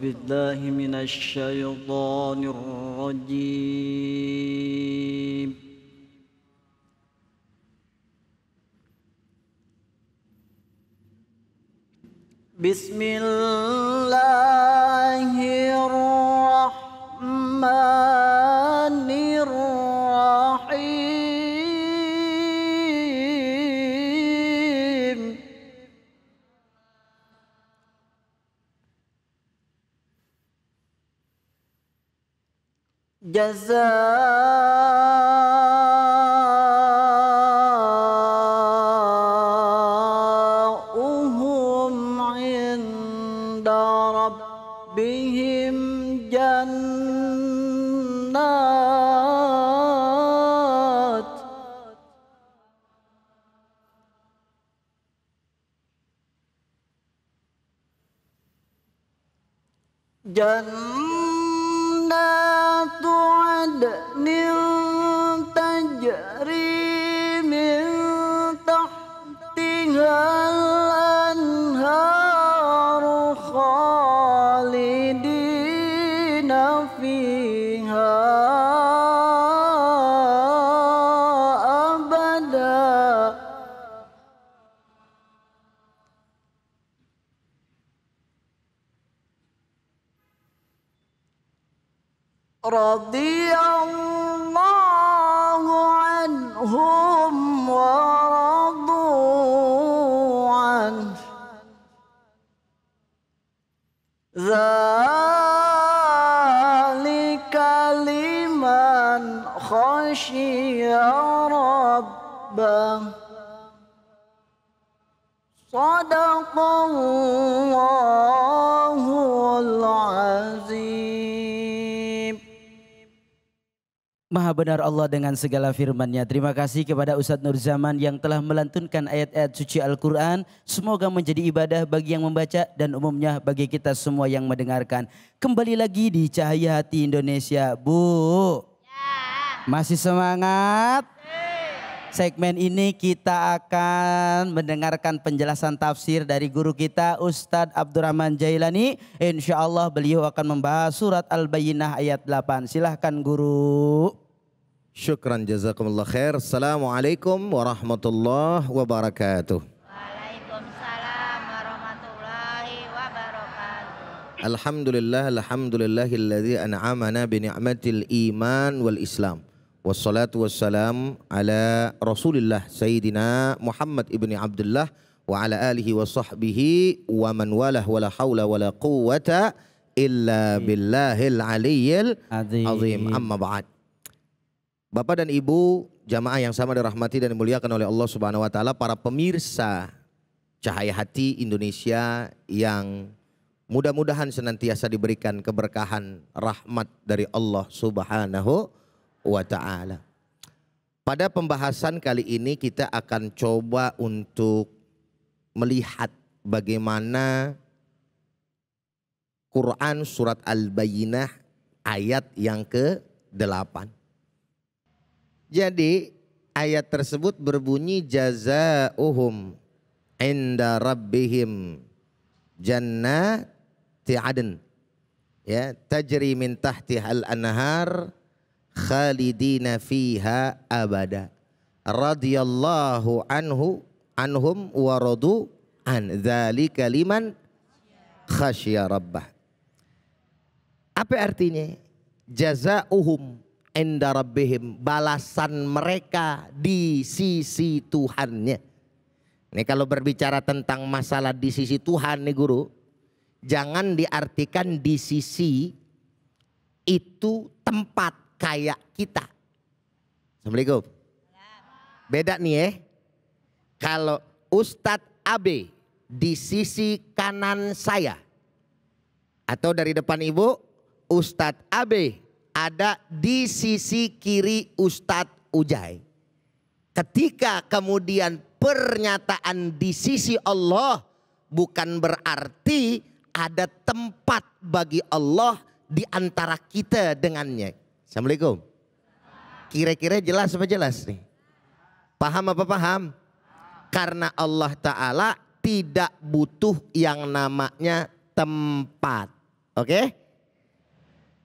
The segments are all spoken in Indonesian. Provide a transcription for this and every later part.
بالله من الشيطان الرجيم بسم الله جنات عدن رضي الله عنهم ورضوا عنه ذلك لمن خشي ربه صدق الله benar Allah dengan segala firman-Nya. Terima kasih kepada Ustadz Nur Zaman yang telah melantunkan ayat-ayat suci Al-Quran. Semoga menjadi ibadah bagi yang membaca dan umumnya bagi kita semua yang mendengarkan. Kembali lagi di Cahaya Hati Indonesia. Bu, ya. masih semangat? Ya. Segmen ini kita akan mendengarkan penjelasan tafsir dari guru kita Ustadz Abdurrahman Jailani. Insya Allah beliau akan membahas surat Al-Bayyinah ayat 8. Silahkan guru. شكرا جزاكم الله خير السلام عليكم ورحمة الله وبركاته وعليكم السلام ورحمة الله وبركاته الحمد لله الحمد لله الذي أنعمنا بنعمة الإيمان والإسلام والصلاة والسلام على رسول الله سيدنا محمد ابن عبد الله وعلى آله وصحبه ومن والاه ولا حول ولا قوة إلا بالله العلي العظيم أما بعد Bapak dan Ibu jamaah yang sama dirahmati dan dimuliakan oleh Allah Subhanahu wa taala, para pemirsa Cahaya Hati Indonesia yang mudah-mudahan senantiasa diberikan keberkahan rahmat dari Allah Subhanahu wa taala. Pada pembahasan kali ini kita akan coba untuk melihat bagaimana Quran surat Al-Bayyinah ayat yang ke-8 jadi ayat tersebut berbunyi jazaohum inda rabbihim jannati adn ya tajri min al anhar khalidina fiha abada radhiyallahu anhu anhum wa radu an dzalika liman khasyia rabbah apa artinya jazaohum inda rabbihim balasan mereka di sisi Tuhannya. Ini kalau berbicara tentang masalah di sisi Tuhan nih guru, jangan diartikan di sisi itu tempat kayak kita. Assalamualaikum. Beda nih ya. Kalau Ustadz A.B di sisi kanan saya atau dari depan ibu Ustadz A.B ada di sisi kiri Ustadz Ujai. Ketika kemudian pernyataan di sisi Allah bukan berarti ada tempat bagi Allah di antara kita dengannya. Assalamualaikum. Kira-kira jelas apa jelas nih? Paham apa paham? Karena Allah Ta'ala tidak butuh yang namanya tempat. Oke? Okay?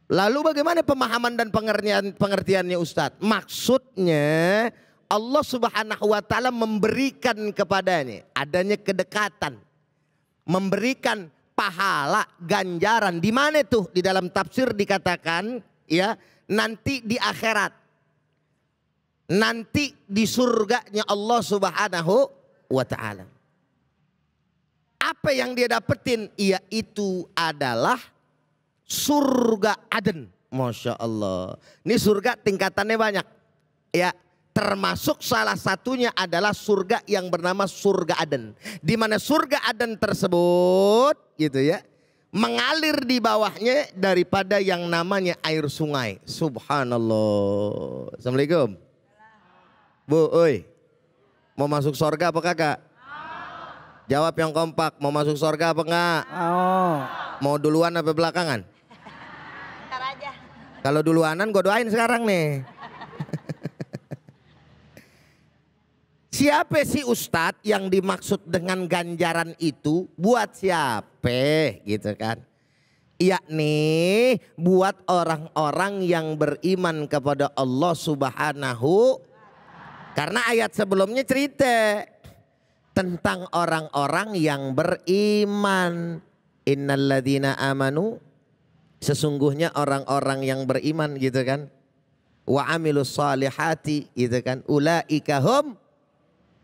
Lalu bagaimana pemahaman dan pengertian pengertiannya Ustadz? Maksudnya Allah Subhanahu wa taala memberikan kepadanya adanya kedekatan. Memberikan pahala ganjaran di mana tuh di dalam tafsir dikatakan ya nanti di akhirat. Nanti di surganya Allah Subhanahu wa taala. Apa yang dia dapetin? itu adalah surga Aden. Masya Allah. Ini surga tingkatannya banyak. Ya, termasuk salah satunya adalah surga yang bernama surga Aden. Di mana surga Aden tersebut gitu ya mengalir di bawahnya daripada yang namanya air sungai. Subhanallah. Assalamualaikum. Bu, oi. Mau masuk surga apa kakak? Jawab yang kompak, mau masuk surga apa enggak? Mau duluan apa belakangan? Kalau duluanan gue doain sekarang nih. siapa sih Ustadz yang dimaksud dengan ganjaran itu buat siapa gitu kan. Yakni buat orang-orang yang beriman kepada Allah subhanahu. Karena ayat sebelumnya cerita tentang orang-orang yang beriman. Innalladzina amanu sesungguhnya orang-orang yang beriman gitu kan wa amilus salihati gitu kan ulaika hum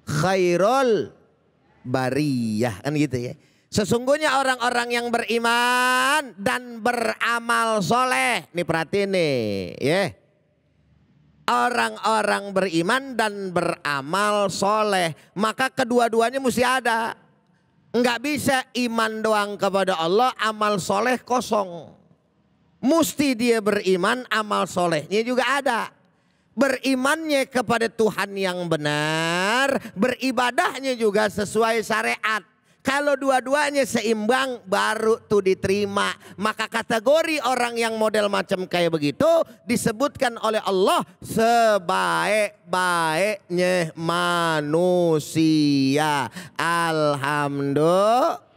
khairul bariyah kan gitu ya sesungguhnya orang-orang yang beriman dan beramal soleh nih perhatiin nih ya yeah. orang-orang beriman dan beramal soleh maka kedua-duanya mesti ada nggak bisa iman doang kepada Allah amal soleh kosong Mesti dia beriman amal solehnya juga ada. Berimannya kepada Tuhan yang benar. Beribadahnya juga sesuai syariat. Kalau dua-duanya seimbang baru tuh diterima. Maka kategori orang yang model macam kayak begitu disebutkan oleh Allah sebaik-baiknya manusia. Alhamdulillah.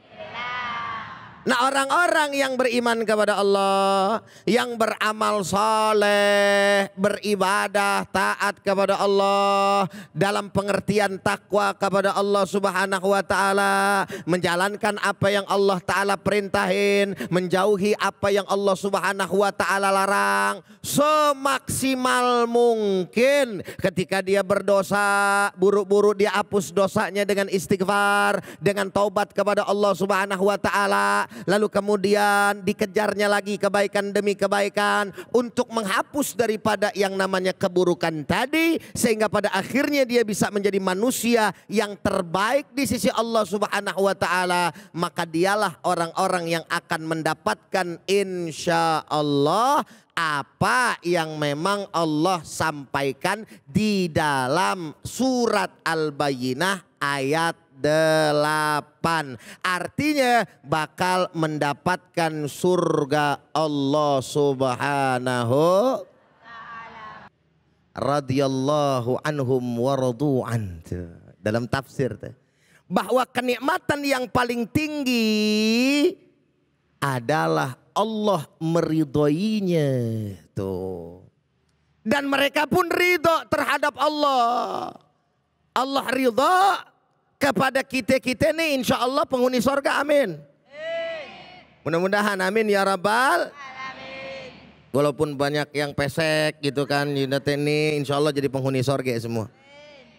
Nah orang-orang yang beriman kepada Allah, yang beramal soleh, beribadah, taat kepada Allah, dalam pengertian takwa kepada Allah subhanahu wa ta'ala, menjalankan apa yang Allah ta'ala perintahin, menjauhi apa yang Allah subhanahu wa ta'ala larang, semaksimal mungkin ketika dia berdosa, buru-buru dia hapus dosanya dengan istighfar, dengan taubat kepada Allah subhanahu wa ta'ala, Lalu kemudian dikejarnya lagi kebaikan demi kebaikan untuk menghapus daripada yang namanya keburukan tadi sehingga pada akhirnya dia bisa menjadi manusia yang terbaik di sisi Allah Subhanahu wa taala, maka dialah orang-orang yang akan mendapatkan insya Allah apa yang memang Allah sampaikan di dalam surat Al-Bayyinah ayat delapan. Artinya bakal mendapatkan surga Allah subhanahu radhiyallahu anhum waradu'an. Dalam tafsir. Bahwa kenikmatan yang paling tinggi adalah Allah meridhoinya. Tuh. Dan mereka pun ridho terhadap Allah. Allah ridho kepada kita-kita nih insya Allah penghuni sorga amin. Mudah-mudahan amin ya rabbal. Walaupun banyak yang pesek gitu kan unit ini insya Allah jadi penghuni sorga semua. Amin.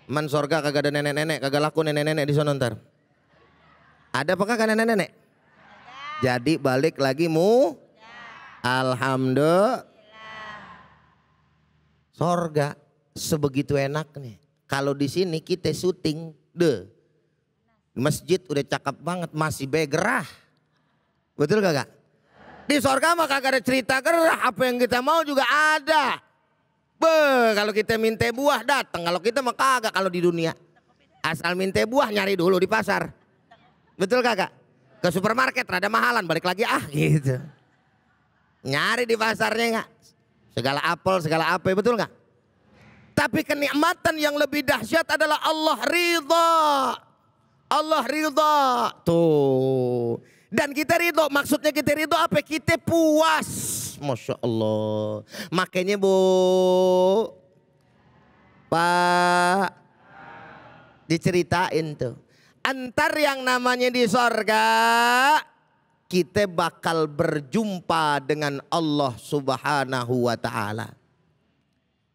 Man sorga kagak ada nenek-nenek, kagak laku nenek-nenek di sana ntar. Ada apa kagak nenek-nenek? Jadi balik lagi mu. Iya. Alhamdulillah. Sorga sebegitu enak nih. Kalau di sini kita syuting, deh masjid udah cakep banget masih begerah. Betul gak kak? Di sorga mah kagak ada cerita gerah. Apa yang kita mau juga ada. Be, kalau kita minta buah datang. Kalau kita mah kagak kalau di dunia. Asal minta buah nyari dulu di pasar. Betul kakak? Ke supermarket rada mahalan balik lagi ah gitu. Nyari di pasarnya nggak? Segala apel, segala apa, betul nggak? Tapi kenikmatan yang lebih dahsyat adalah Allah ridha Allah ridho Tuh. Dan kita ridho, maksudnya kita ridho apa? Kita puas. Masya Allah. Makanya bu, Pak, diceritain tuh. Antar yang namanya di sorga, kita bakal berjumpa dengan Allah subhanahu wa ta'ala.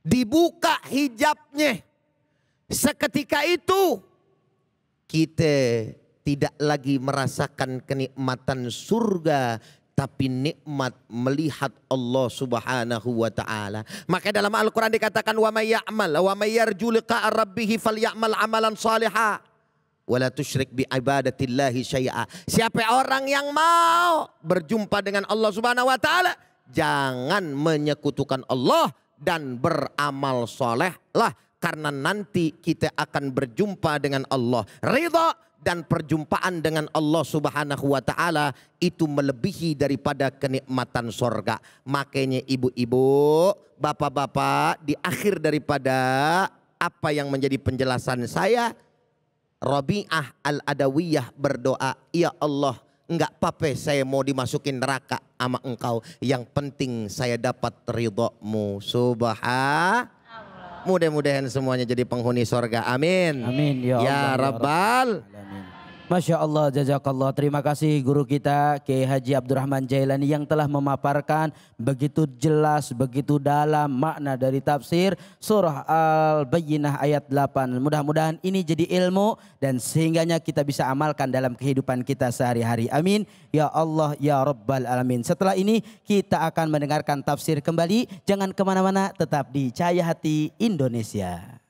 Dibuka hijabnya. Seketika itu kita tidak lagi merasakan kenikmatan surga tapi nikmat melihat Allah Subhanahu wa taala. Maka dalam Al-Qur'an dikatakan wa may ya'mal wa may yarju liqa'a rabbih faly'mal amalan salihah la tusyrik bi ibadatillahi syai'a. Siapa orang yang mau berjumpa dengan Allah Subhanahu wa taala jangan menyekutukan Allah dan beramal soleh lah karena nanti kita akan berjumpa dengan Allah. Ridha dan perjumpaan dengan Allah Subhanahu wa taala itu melebihi daripada kenikmatan sorga. Makanya ibu-ibu, bapak-bapak di akhir daripada apa yang menjadi penjelasan saya Rabi'ah al-Adawiyah berdoa, "Ya Allah, enggak pape saya mau dimasukin neraka sama engkau. Yang penting saya dapat ridhomu." Subhan. Mudah-mudahan semuanya jadi penghuni sorga. Amin. Amin ya, ya Allah, ya Rabbal. Masya Allah, jazakallah. Terima kasih guru kita Kiai Haji Abdurrahman Jailani yang telah memaparkan begitu jelas, begitu dalam makna dari tafsir surah Al-Bayyinah ayat 8. Mudah-mudahan ini jadi ilmu dan sehingganya kita bisa amalkan dalam kehidupan kita sehari-hari. Amin. Ya Allah, Ya Rabbal Alamin. Setelah ini kita akan mendengarkan tafsir kembali. Jangan kemana-mana, tetap di Cahaya Hati Indonesia.